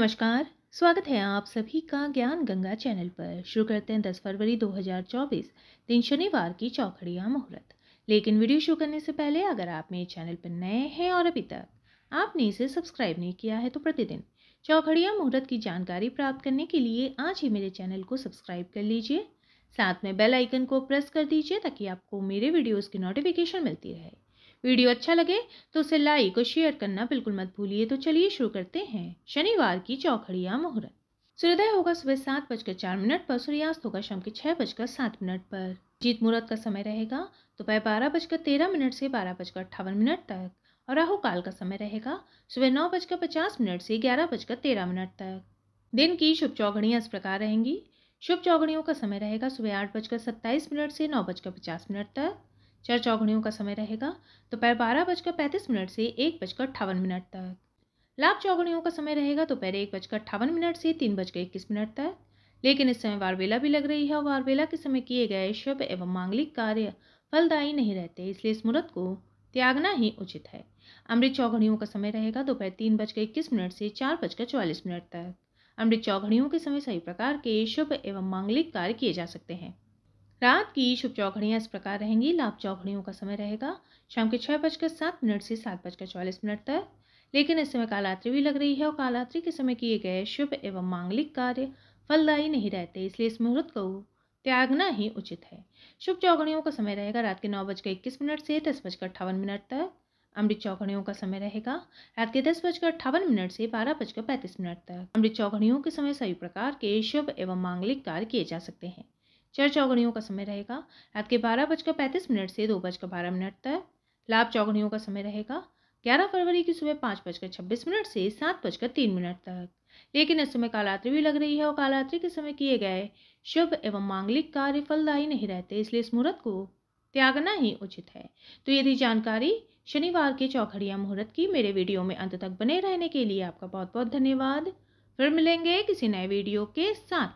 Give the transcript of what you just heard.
नमस्कार स्वागत है आप सभी का ज्ञान गंगा चैनल पर शुरू करते हैं 10 फरवरी 2024 दिन शनिवार की चौखड़िया मुहूर्त लेकिन वीडियो शुरू करने से पहले अगर आप मेरे चैनल पर नए हैं और अभी तक आपने इसे सब्सक्राइब नहीं किया है तो प्रतिदिन चौखड़िया मुहूर्त की जानकारी प्राप्त करने के लिए आज ही मेरे चैनल को सब्सक्राइब कर लीजिए साथ में बेल आइकन को प्रेस कर दीजिए ताकि आपको मेरे वीडियोज़ की नोटिफिकेशन मिलती रहे वीडियो अच्छा लगे तो उसे लाइक और शेयर करना बिल्कुल मत भूलिए तो चलिए शुरू करते हैं शनिवार की चौखड़िया मुहूर्त सूर्योदय होगा सुबह सात बजकर चार मिनट पर सूर्यास्त होगा शाम के छह बजकर सात मिनट पर जीत मुहूर्त का समय रहेगा दोपहर तो बारह बजकर तेरह मिनट से बारह बजकर अट्ठावन मिनट तक और राहु काल का समय रहेगा सुबह नौ बजकर पचास मिनट से ग्यारह बजकर तेरह मिनट तक दिन की शुभ चौघड़ियाँ इस प्रकार रहेंगी शुभ चौघड़ियों का समय रहेगा सुबह आठ बजकर सत्ताईस मिनट से नौ बजकर पचास मिनट तक चार चौघड़ियों का समय रहेगा दोपहर तो बारह बजकर पैंतीस मिनट से एक बजकर अट्ठावन मिनट तक लाभ चौघड़ियों का समय रहेगा दोपहर तो एक बजकर अट्ठावन मिनट से तीन बजकर इक्कीस मिनट तक लेकिन इस समय वारवेला भी लग रही है और वारबेला के समय किए गए शुभ एवं मांगलिक कार्य फलदायी नहीं रहते इसलिए इस मुहूर्त को त्यागना ही उचित है अमृत चौघड़ियों का समय रहेगा दोपहर तीन बजकर इक्कीस मिनट से चार बजकर चौवालीस मिनट तक अमृत चौघड़ियों के समय सही प्रकार के शुभ एवं मांगलिक कार्य किए जा सकते हैं रात की शुभ चौघड़ियाँ इस प्रकार रहेंगी लाभ चौघड़ियों का समय रहेगा शाम के छः बजकर सात मिनट से सात बजकर चौवालीस मिनट तक लेकिन इस समय कालात्री भी लग रही है और कालात्रि के समय किए गए शुभ एवं मांगलिक कार्य फलदायी नहीं रहते इसलिए इस मुहूर्त को त्यागना ही उचित है शुभ चौघड़ियों का समय रहेगा रात के नौ बजकर इक्कीस मिनट से दस बजकर अट्ठावन मिनट तक अमृत चौघड़ियों का समय रहेगा रात के दस बजकर अट्ठावन मिनट से बारह बजकर पैंतीस मिनट तक अमृत चौघड़ियों के समय सभी प्रकार के शुभ एवं मांगलिक कार्य किए जा सकते हैं चर चौगड़ियों का समय रहेगा रात के बारह बजकर पैंतीस मिनट से दो बजकर बारह मिनट तक लाभ चौगड़ियों का समय रहेगा ग्यारह फरवरी की सुबह पाँच बजकर छब्बीस मिनट से सात बजकर तीन मिनट तक लेकिन इस समय कालरात्रि भी लग रही है और कालरात्रि के समय किए गए शुभ एवं मांगलिक कार्य फलदायी नहीं रहते इसलिए इस मुहूर्त को त्यागना ही उचित है तो यदि जानकारी शनिवार के चौखड़िया मुहूर्त की मेरे वीडियो में अंत तक बने रहने के लिए आपका बहुत बहुत धन्यवाद फिर मिलेंगे किसी नए वीडियो के साथ